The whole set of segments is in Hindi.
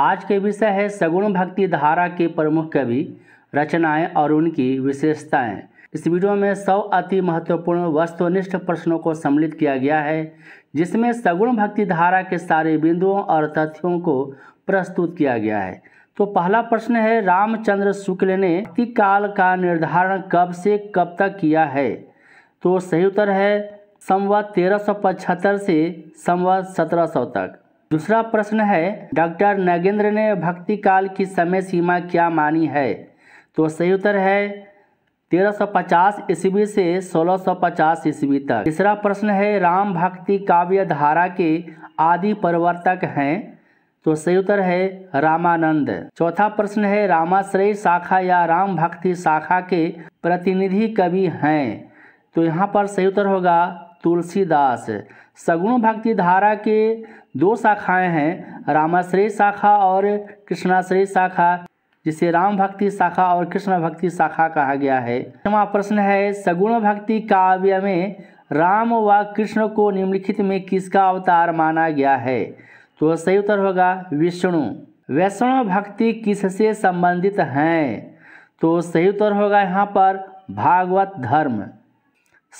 आज के विषय है सगुण भक्ति धारा के प्रमुख कवि रचनाएं और उनकी विशेषताएं इस वीडियो में सौ अति महत्वपूर्ण वस्तुनिष्ठ प्रश्नों को सम्मिलित किया गया है जिसमें सगुण भक्ति धारा के सारे बिंदुओं और तथ्यों को प्रस्तुत किया गया है तो पहला प्रश्न है रामचंद्र शुक्ल ने भक्ति काल का निर्धारण कब से कब तक किया है तो सही उत्तर है संवत तेरह से संवत सत्रह तक दूसरा प्रश्न है डॉक्टर नगेंद्र ने भक्ति काल की समय सीमा क्या मानी है तो सही उत्तर है 1350 ईस्वी से 1650 ईस्वी तक तीसरा प्रश्न है राम भक्ति काव्य धारा के आदि प्रवर्तक हैं तो सही उत्तर है रामानंद चौथा प्रश्न है रामाश्रय शाखा या राम भक्ति शाखा के प्रतिनिधि कवि हैं तो यहाँ पर सही उत्तर होगा तुलसीदास सगुण भक्ति धारा के दो शाखाएं हैं रामाश्रय शाखा और कृष्णाश्रय शाखा जिसे राम भक्ति शाखा और कृष्ण भक्ति शाखा कहा गया है पांचवा प्रश्न है सगुण भक्ति काव्य में राम व कृष्ण को निम्नलिखित में किसका अवतार माना गया है तो सही उत्तर होगा विष्णु वैष्णव भक्ति किससे संबंधित हैं तो सही उत्तर होगा यहाँ पर भागवत धर्म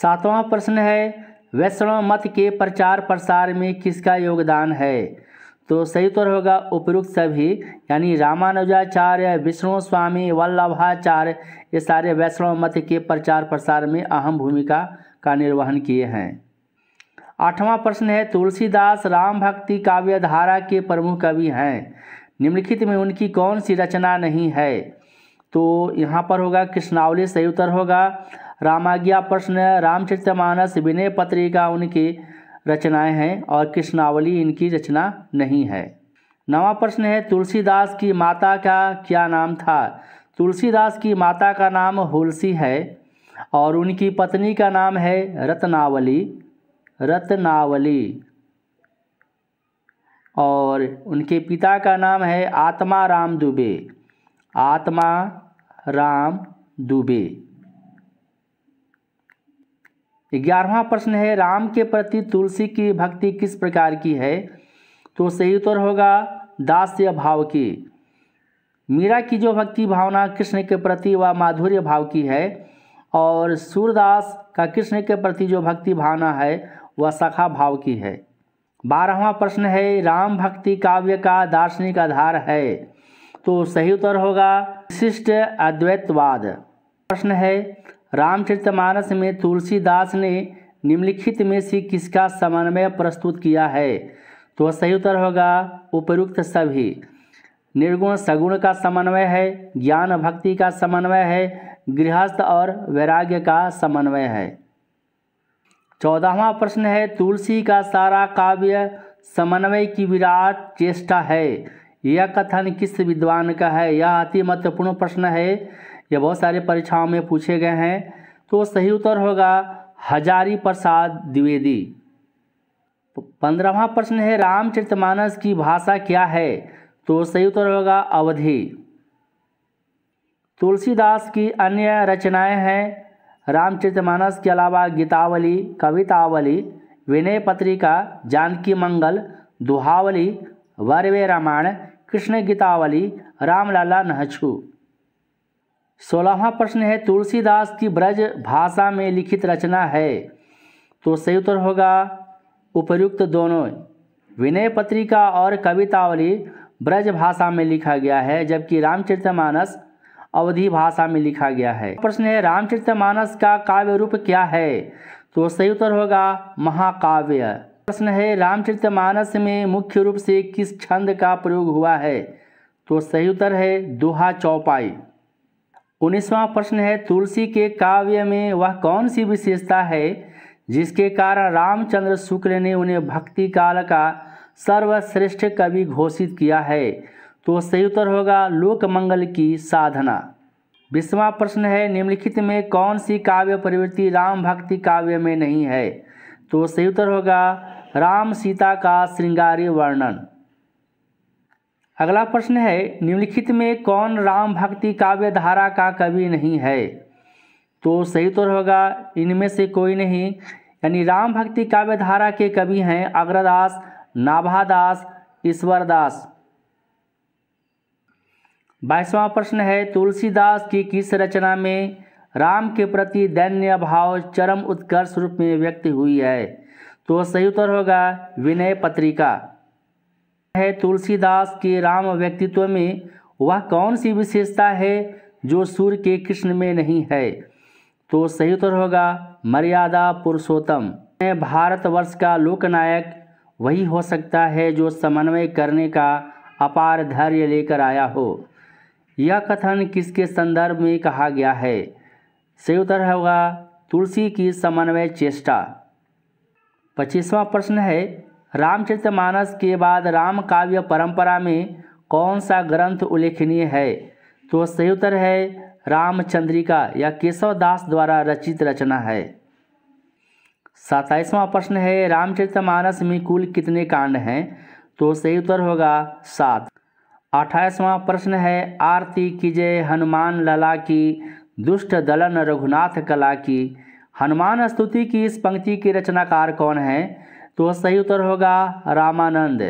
सातवां प्रश्न है वैष्णव मत के प्रचार प्रसार में किसका योगदान है तो सही उत्तर होगा उपयुक्त सभी यानी रामानुजाचार्य विष्णु स्वामी वल्लभाचार्य ये सारे वैष्णव मत के प्रचार प्रसार में अहम भूमिका का निर्वहन किए हैं आठवां प्रश्न है तुलसीदास राम भक्ति काव्य धारा के प्रमुख कवि हैं निम्नलिखित में उनकी कौन सी रचना नहीं है तो यहाँ पर होगा कृष्णावली सही उत्तर होगा रामाज्ञा प्रश्न रामचरितमानस विनय पत्रिका उनकी रचनाएं हैं और कृष्णावली इनकी रचना नहीं है नवा प्रश्न है तुलसीदास की माता का क्या नाम था तुलसीदास की माता का नाम होलसी है और उनकी पत्नी का नाम है रत्नावली रत्नावली और उनके पिता का नाम है आत्मा राम दुबे आत्मा राम दुबे ग्यारहवा प्रश्न है राम के प्रति तुलसी की भक्ति किस प्रकार की है तो सही उत्तर होगा दास्य भाव की मीरा की जो भक्ति भावना कृष्ण के प्रति व माधुर्य भाव की है और सूरदास का कृष्ण के प्रति जो भक्ति भावना है वह सखा भाव की है बारहवा प्रश्न है राम भक्ति काव्य का दार्शनिक आधार है तो सही उत्तर होगा विशिष्ट अद्वैतवाद प्रश्न है रामचरितमानस में तुलसीदास ने निम्नलिखित में से किसका समन्वय प्रस्तुत किया है तो सही उत्तर होगा उपयुक्त सभी निर्गुण सगुण का समन्वय है ज्ञान भक्ति का समन्वय है गृहस्थ और वैराग्य का समन्वय है चौदहवा प्रश्न है तुलसी का सारा काव्य समन्वय की विराट चेष्टा है यह कथन किस विद्वान का है यह अति महत्वपूर्ण प्रश्न है ये बहुत सारे परीक्षाओं में पूछे गए हैं तो सही उत्तर होगा हजारी प्रसाद द्विवेदी तो पंद्रहवा प्रश्न है रामचरितमानस की भाषा क्या है तो सही उत्तर होगा अवधि तुलसीदास की अन्य रचनाएं हैं रामचरितमानस के अलावा गीतावली कवितावली विनय पत्रिका जानकी मंगल दुहावली वरवे रामायण कृष्ण गीतावली रामलाला नहछू सोलहवा प्रश्न है तुलसीदास की ब्रज भाषा में लिखित रचना है तो सही उत्तर होगा उपयुक्त दोनों विनय पत्रिका और कवितावली ब्रज भाषा में लिखा गया है जबकि रामचरितमानस अवधि भाषा में लिखा गया है प्रश्न है रामचरितमानस का काव्य रूप क्या है तो सही उत्तर होगा महाकाव्य प्रश्न है रामचरितमानस में मुख्य रूप से किस छंद का प्रयोग हुआ है तो सही उत्तर है दोहा चौपाई उन्नीसवा प्रश्न है तुलसी के काव्य में वह कौन सी विशेषता है जिसके कारण रामचंद्र शुक्ल ने उन्हें भक्ति काल का सर्वश्रेष्ठ कवि घोषित किया है तो सही उत्तर होगा लोकमंगल की साधना बीसवा प्रश्न है निम्नलिखित में कौन सी काव्य प्रवृत्ति राम भक्ति काव्य में नहीं है तो सही उत्तर होगा राम सीता का श्रृंगारी वर्णन अगला प्रश्न है निम्नलिखित में कौन राम भक्ति काव्य धारा का कवि नहीं है तो सही तो होगा इनमें से कोई नहीं यानी राम भक्ति काव्य धारा के कवि हैं अग्रदास नाभादास ईश्वरदास बाईसवा प्रश्न है तुलसीदास की किस रचना में राम के प्रति दैन्य भाव चरम उत्कर्ष रूप में व्यक्त हुई है तो सही उत्तर होगा विनय पत्रिका है तुलसीदास के राम व्यक्तित्व में वह कौन सी विशेषता है जो सूर्य के कृष्ण में नहीं है तो सही उत्तर होगा मर्यादा पुरुषोत्तम भारतवर्ष का लोकनायक वही हो सकता है जो समन्वय करने का अपार धैर्य लेकर आया हो यह कथन किसके संदर्भ में कहा गया है सही उत्तर होगा तुलसी की समन्वय चेष्टा पच्चीसवा प्रश्न है रामचरितमानस के बाद राम काव्य परंपरा में कौन सा ग्रंथ उल्लेखनीय है तो सही उत्तर है रामचंद्रिका या केशवदास द्वारा रचित रचना है सताईसवां प्रश्न है रामचरितमानस में कुल कितने कांड हैं तो सही उत्तर होगा सात अट्ठाईसवां प्रश्न है आरती की जय हनुमान लला की दुष्ट दलन रघुनाथ कला की हनुमान स्तुति की इस पंक्ति के रचनाकार कौन है तो सही उत्तर होगा रामानंद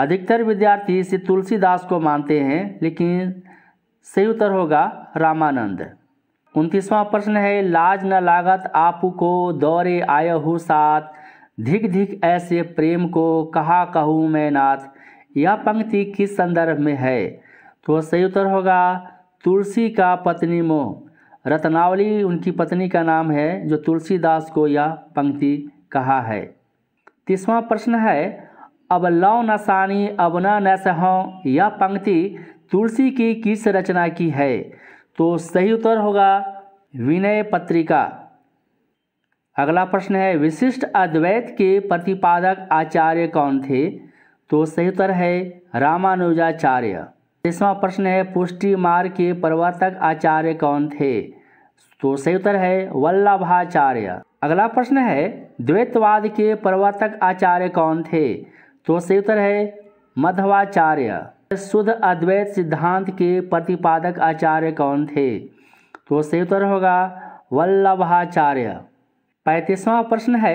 अधिकतर विद्यार्थी श्री तुलसीदास को मानते हैं लेकिन सही उत्तर होगा रामानंद उनतीसवां प्रश्न है लाज न लागत को दौरे आय हो साथ धिक धिक ऐसे प्रेम को कहा कहूँ मैं नाथ यह पंक्ति किस संदर्भ में है तो सही उत्तर होगा तुलसी का पत्नी मोह रत्नावली उनकी पत्नी का नाम है जो तुलसीदास को यह पंक्ति कहा है तीसवा प्रश्न है अब न सानी अब न सहो यह पंक्ति तुलसी की किस रचना की है तो सही उत्तर होगा विनय पत्रिका अगला प्रश्न है विशिष्ट अद्वैत के प्रतिपादक आचार्य कौन थे तो सही उत्तर है रामानुजाचार्य तीसवा प्रश्न है पुष्टि मार्ग के प्रवर्तक आचार्य कौन थे तो सही उत्तर है वल्लभाचार्य अगला प्रश्न है द्वैतवाद के प्रवर्तक आचार्य कौन थे तो सही उत्तर है मध्वाचार्य शुद्ध अद्वैत सिद्धांत के प्रतिपादक आचार्य कौन थे तो सही उत्तर होगा वल्लभाचार्य पैंतीसवा प्रश्न है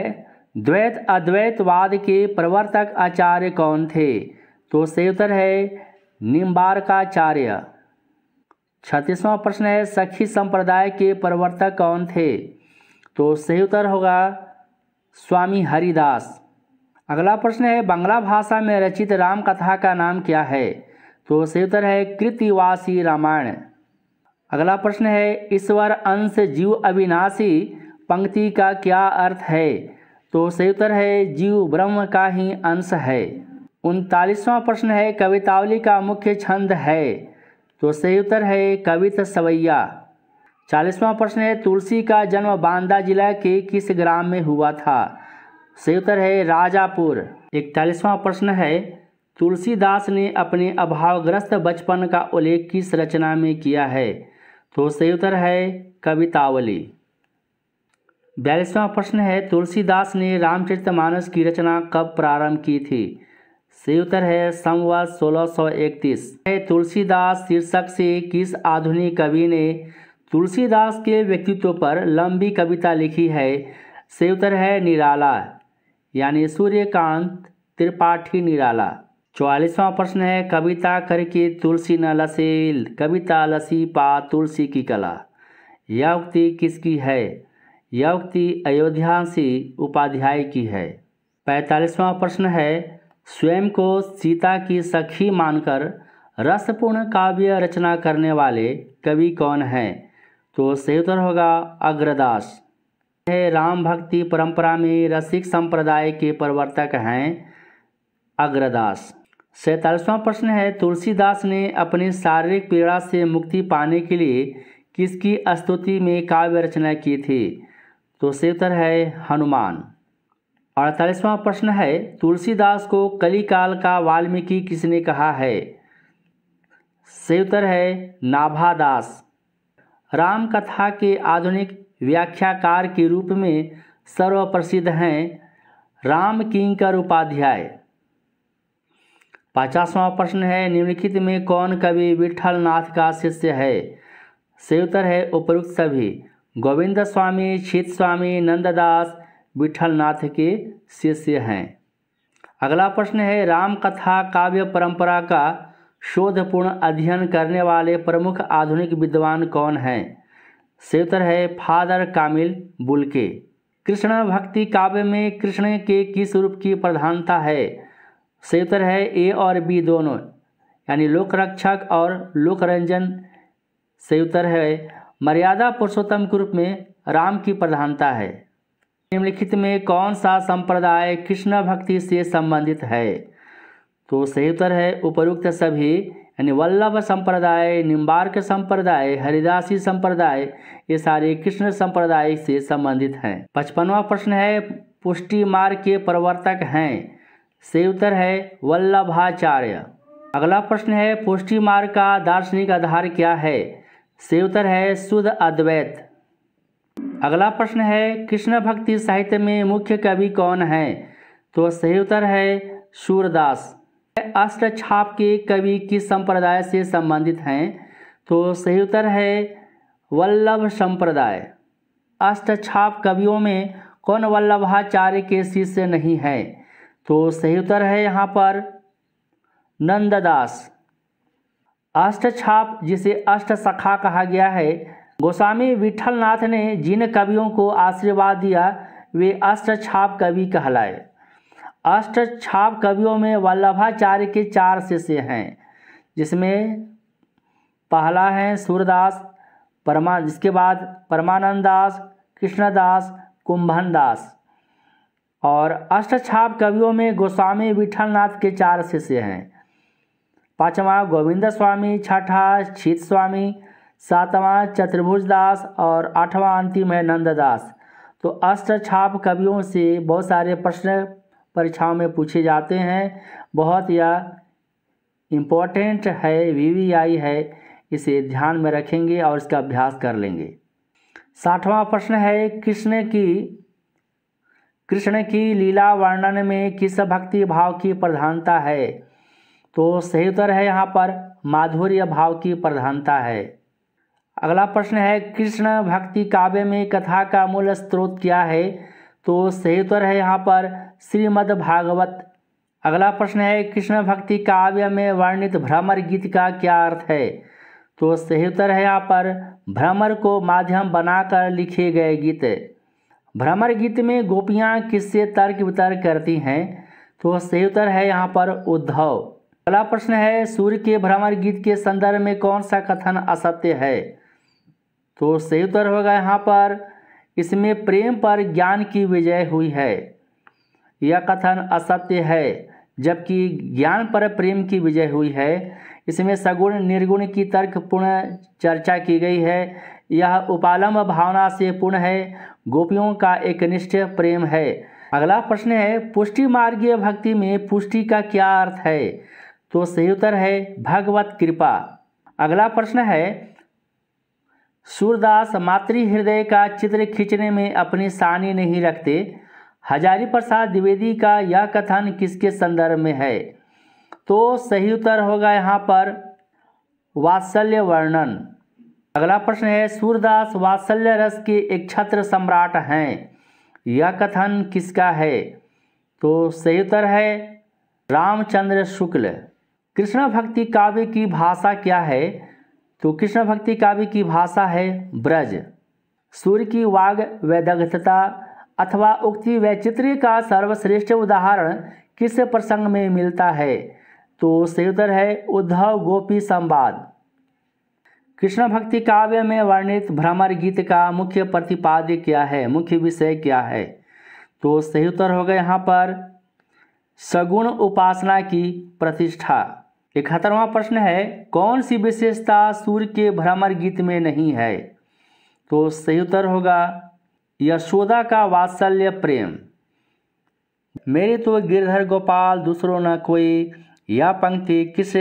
द्वैत अद्वैतवाद के प्रवर्तक आचार्य कौन थे तो सही उत्तर है निम्बारकाचार्य छत्तीसवां प्रश्न है सखी संप्रदाय के प्रवर्तक कौन थे तो सही उत्तर होगा स्वामी हरिदास अगला प्रश्न है बांग्ला भाषा में रचित राम कथा का नाम क्या है तो सही उत्तर है कृतिवासी रामायण अगला प्रश्न है ईश्वर अंश जीव अविनाशी पंक्ति का क्या अर्थ है तो सही उत्तर है जीव ब्रह्म का ही अंश है उनतालीसवां प्रश्न है कवितावली का मुख्य छंद है तो सही उत्तर है कवित सवैया चालीसवां प्रश्न है तुलसी का जन्म बांदा जिला के किस ग्राम में हुआ था सही उत्तर है राजापुर इकतालीसवां प्रश्न है तुलसीदास ने अपने अभावग्रस्त बचपन का उल्लेख किस रचना में किया है तो सही उत्तर है कवितावली बयालीसवां प्रश्न है तुलसीदास ने रामचरितमानस की रचना कब प्रारंभ की थी सही उत्तर है सोलह सौ इकतीस तुलसीदास शीर्षक से किस आधुनिक कवि ने तुलसीदास के व्यक्तित्व पर लंबी कविता लिखी है से उत्तर है निराला यानी सूर्यकांत त्रिपाठी निराला चौवालीसवां प्रश्न है कविता करके तुलसी न लसेल कविता लसी पा तुलसी की कला यह उक्ति किसकी है यह उक्ति अयोध्या से उपाध्याय की है पैंतालीसवां प्रश्न है स्वयं को सीता की सखी मानकर रसपूर्ण काव्य रचना करने वाले कवि कौन हैं तो सही उत्तर होगा अग्रदास है राम भक्ति परंपरा में रसिक संप्रदाय के प्रवर्तक हैं अग्रदास सैतालीसवां प्रश्न है तुलसीदास ने अपनी शारीरिक पीड़ा से मुक्ति पाने के लिए किसकी स्तुति में काव्य रचना की थी तो सही उत्तर है हनुमान अड़तालीसवां प्रश्न है तुलसीदास को कलिकाल का वाल्मीकि किसने कहा है सही उत्तर है नाभादास राम कथा के आधुनिक व्याख्याकार के रूप में सर्वप्रसिद्ध हैं राम किंकर उपाध्याय पचासवा प्रश्न है निम्नलिखित में कौन कवि विठल नाथ का शिष्य है से उत्तर है उपयुक्त सभी गोविंद स्वामी छीत स्वामी नंददास विठल नाथ के शिष्य हैं अगला प्रश्न है राम कथा काव्य परंपरा का शोधपूर्ण अध्ययन करने वाले प्रमुख आधुनिक विद्वान कौन हैं सेतर है फादर कामिल बुलके कृष्ण भक्ति काव्य में कृष्ण के किस रूप की प्रधानता है सेतर है ए और बी दोनों यानी लोक रक्षक और लोक रंजन से उत्तर है मर्यादा पुरुषोत्तम के रूप में राम की प्रधानता है निम्नलिखित में कौन सा संप्रदाय कृष्ण भक्ति से संबंधित है तो सही उत्तर है उपरुक्त सभी यानी वल्लभ संप्रदाय निम्बार्क संप्रदाय हरिदासी संप्रदाय ये सारे कृष्ण संप्रदाय से संबंधित हैं पचपनवा प्रश्न है पुष्टि मार्ग के प्रवर्तक हैं सही उत्तर है वल्लभाचार्य अगला प्रश्न है पुष्टि मार्ग का दार्शनिक आधार क्या है सही उत्तर है शुद्ध अद्वैत अगला प्रश्न है कृष्ण भक्ति साहित्य में मुख्य कवि कौन है तो सही उत्तर है सूरदास अस्त्र छाप के कवि किस संप्रदाय से संबंधित हैं तो सही उत्तर है वल्लभ संप्रदाय अष्ट छाप कवियों में कौन वल्लभाचार्य के शिष्य नहीं है तो सही उत्तर है यहाँ पर नंददास अष्टछाप जिसे अष्ट सखा कहा गया है गोस्वामी विठलनाथ ने जिन कवियों को आशीर्वाद दिया वे अष्टछाप कवि कहलाए अष्ट छाप कवियों में वल्लभाचार्य के चार शिष्य हैं जिसमें पहला है सूरदास परमा जिसके बाद परमानंद दास कृष्णदास कुंभन दास और छाप कवियों में गोस्वामी विठलनाथ के चार शिष्य हैं पाँचवा गोविंद स्वामी छठा छीत स्वामी सातवां चतुर्भुज दास और आठवां अंतिम है नंददास तो अष्ट छाप कवियों से बहुत सारे प्रश्न परीक्षाओं में पूछे जाते हैं बहुत या इम्पोर्टेंट है वीवीआई है इसे ध्यान में रखेंगे और इसका अभ्यास कर लेंगे साठवां प्रश्न है कृष्ण की कृष्ण की लीला वर्णन में किस भक्ति भाव की प्रधानता है तो सही उत्तर है यहाँ पर माधुर्य भाव की प्रधानता है अगला प्रश्न है कृष्ण भक्ति काव्य में कथा का मूल स्रोत क्या है तो सही उत्तर है यहाँ पर श्रीमद्भागवत अगला प्रश्न है कृष्ण भक्ति काव्य में वर्णित भ्रमर गीत का क्या अर्थ है तो सही उत्तर है यहाँ पर भ्रमर को माध्यम बनाकर लिखे गए गीत भ्रमर गीत में गोपियाँ किससे तर्क वितर्क करती हैं तो सही उत्तर है यहाँ पर उद्धव अगला प्रश्न है सूर्य के भ्रमर गीत के संदर्भ में कौन सा कथन असत्य है तो सही उत्तर होगा यहाँ पर इसमें प्रेम पर ज्ञान की विजय हुई है यह कथन असत्य है जबकि ज्ञान पर प्रेम की विजय हुई है इसमें सगुण निर्गुण की तर्कपूर्ण चर्चा की गई है यह उपालम भावना से पूर्ण है गोपियों का एक निष्ठ प्रेम है अगला प्रश्न है पुष्टि मार्गीय भक्ति में पुष्टि का क्या अर्थ है तो सही उत्तर है भगवत कृपा अगला प्रश्न है सूरदास मातृ हृदय का चित्र खींचने में अपनी सानी नहीं रखते हजारी प्रसाद द्विवेदी का यह कथन किसके संदर्भ में है तो सही उत्तर होगा यहाँ पर वात्सल्य वर्णन अगला प्रश्न है सूरदास वात्सल्य रस के एक छत्र सम्राट हैं यह कथन किसका है तो सही उत्तर है रामचंद्र शुक्ल कृष्ण भक्ति काव्य की भाषा क्या है तो कृष्ण भक्ति काव्य की भाषा है ब्रज सूर्य की वाग वैदग्धता अथवा उक्ति वैचित्र्य का सर्वश्रेष्ठ उदाहरण किस प्रसंग में मिलता है तो सही उत्तर है उद्धव गोपी संवाद कृष्ण भक्ति काव्य में वर्णित भ्रमर गीत का मुख्य प्रतिपाद्य क्या है मुख्य विषय क्या है तो सही उत्तर होगा यहाँ पर सगुण उपासना की प्रतिष्ठा इकहत्तरवा प्रश्न है कौन सी विशेषता सूर्य के भ्रमर गीत में नहीं है तो सही उत्तर होगा यशोदा का वात्सल्य प्रेम मेरे तो गिरधर गोपाल दूसरों न कोई यह पंक्ति किस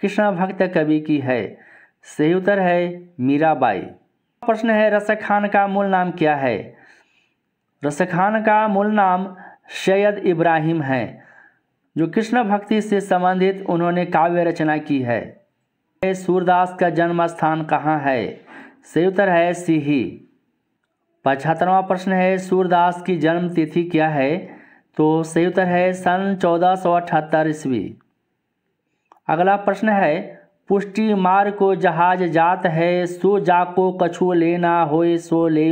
कृष्ण भक्त कवि की है सही उत्तर है मीराबाई प्रश्न है रस खान का मूल नाम क्या है रस खान का मूल नाम सैयद इब्राहिम है जो कृष्ण भक्ति से संबंधित उन्होंने काव्य रचना की है सूरदास का जन्म स्थान कहाँ है सही उत्तर है सीही पचहत्तरवा प्रश्न है सूरदास की जन्म तिथि क्या है तो सही उत्तर है सन चौदह सौ अठहत्तर ईस्वी अगला प्रश्न है पुष्टि मार को जहाज जात है सो जाको कछु लेना होए सो ले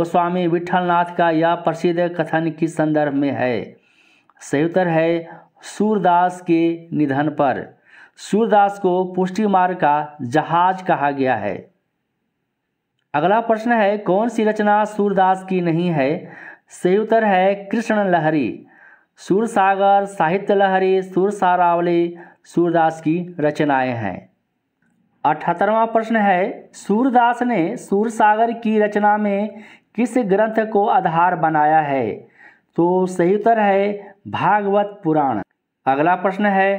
गोस्वामी विठलनाथ का यह प्रसिद्ध कथन किस संदर्भ में है सही उत्तर है सूरदास के निधन पर सूरदास को पुष्टि मार का जहाज कहा गया है अगला प्रश्न है कौन सी रचना सूरदास की नहीं है सही उत्तर है कृष्ण लहरी सूर सागर साहित्य लहरी सूर सारावली सूरदास की रचनाएं हैं अठहत्तरवा प्रश्न है सूरदास ने सागर की रचना में किस ग्रंथ को आधार बनाया है तो सही उत्तर है भागवत पुराण अगला प्रश्न है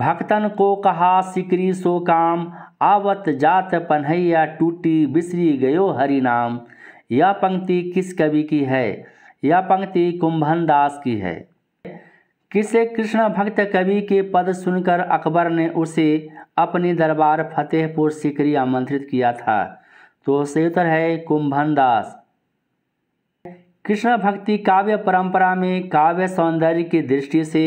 भक्तन को कहा सिकरी सो काम आवत जात पन्हैया टूटी बिसरी गयो हरि नाम यह पंक्ति किस कवि की है यह पंक्ति कुंभन दास की है किसे कृष्ण भक्त कवि के पद सुनकर अकबर ने उसे अपने दरबार फतेहपुर सिकरी आमंत्रित किया था तो से उत्तर है कुंभन दास कृष्ण भक्ति काव्य परंपरा में काव्य सौंदर्य की दृष्टि से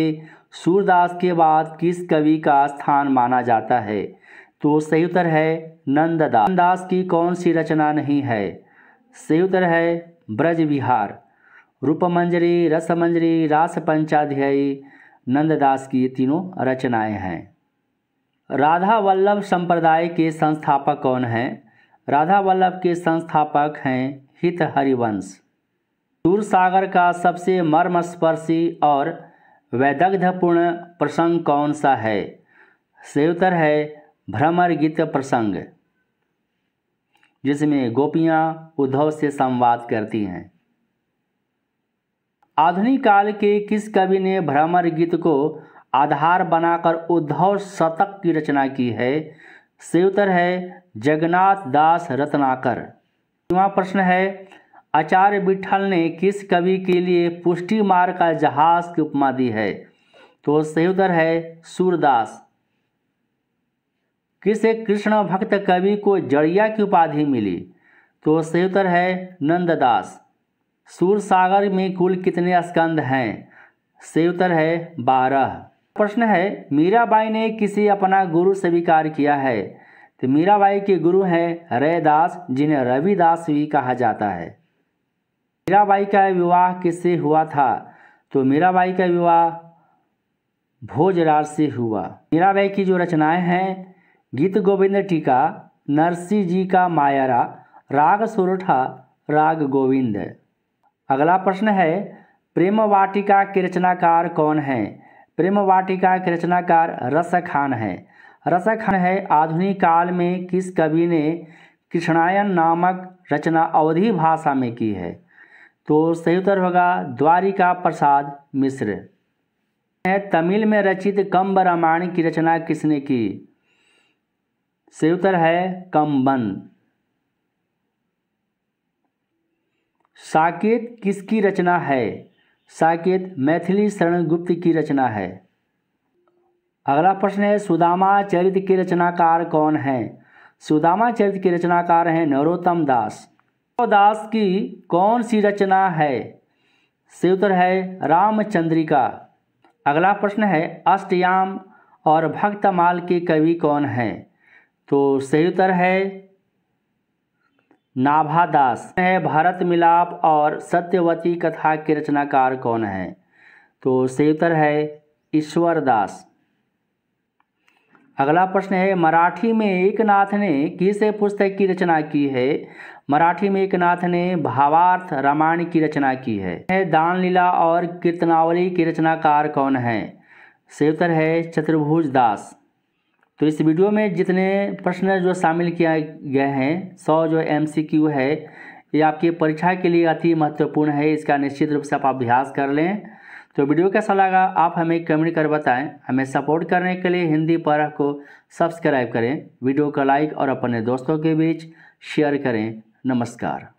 सूरदास के बाद किस कवि का स्थान माना जाता है तो सही उत्तर है नंददास नंददास की कौन सी रचना नहीं है सही उत्तर है ब्रज विहार रूपमंजरी रसमंजरी रास पंचाध्यायी नंददास की ये तीनों रचनाएं हैं राधा वल्लभ संप्रदाय के संस्थापक कौन हैं राधा वल्लभ के संस्थापक हैं हित हरिवंश सूर सागर का सबसे मर्मस्पर्शी और वैदग्धपूर्ण प्रसंग कौन सा है से उत्तर है भ्रमर गीत प्रसंग जिसमें गोपियां उद्धव से संवाद करती हैं आधुनिक काल के किस कवि ने भ्रमर गीत को आधार बनाकर उद्धव शतक की रचना की है से उत्तर है जगन्नाथ दास रत्नाकर प्रश्न है आचार्य विठल ने किस कवि के लिए पुष्टि मार का जहाज की उपमा दी है तो सही उत्तर है सूरदास किस कृष्ण भक्त कवि को जड़िया की उपाधि मिली तो सही उत्तर है नंददास सूर सागर में कुल कितने स्कंद हैं सही उत्तर है बारह प्रश्न है मीराबाई ने किसे अपना गुरु स्वीकार किया है तो मीराबाई के गुरु हैं रैदास जिन्हें रविदास भी कहा जाता है मीराबाई का विवाह किससे हुआ था तो मीराबाई का विवाह भोजराज से हुआ मीराबाई की जो रचनाएं हैं गीत गोविंद टीका नरसी जी का मायारा राग सुरठा राग गोविंद अगला प्रश्न है प्रेम वाटिका के रचनाकार कौन है प्रेम वाटिका के रचनाकार रस खान है रस खान है आधुनिक काल में किस कवि ने कृष्णायन नामक रचना अवधि भाषा में की है तो सही उत्तर होगा द्वारिका प्रसाद मिश्र तमिल में रचित कम्ब रामायण की रचना किसने की सही उत्तर है कम्बन साकेत किसकी रचना है साकेत मैथिली शरणगुप्त की रचना है अगला प्रश्न है सुदामा चरित्र के रचनाकार कौन है सुदामा चरित्र के रचनाकार हैं नरोत्तम दास दास की कौन सी रचना है से उत्तर है रामचंद्रिका अगला प्रश्न है अष्टयाम और भक्तमाल के कवि कौन हैं तो सही उत्तर है नाभादास है भारत मिलाप और सत्यवती कथा के रचनाकार कौन हैं तो सही उत्तर है ईश्वरदास अगला प्रश्न है मराठी में एकनाथ ने किस पुस्तक की रचना की है मराठी में एकनाथ ने भावार्थ रामायण की रचना की है दान लीला और कीर्तनावली की रचनाकार कौन है सेवतर है चतुर्भुज दास तो इस वीडियो में जितने प्रश्न जो शामिल किए गए हैं सौ जो एम है ये आपकी परीक्षा के लिए अति महत्वपूर्ण है इसका निश्चित रूप से आप अभ्यास कर लें तो वीडियो कैसा लगा आप हमें कमेंट कर बताएं हमें सपोर्ट करने के लिए हिंदी पर को सब्सक्राइब करें वीडियो को लाइक और अपने दोस्तों के बीच शेयर करें नमस्कार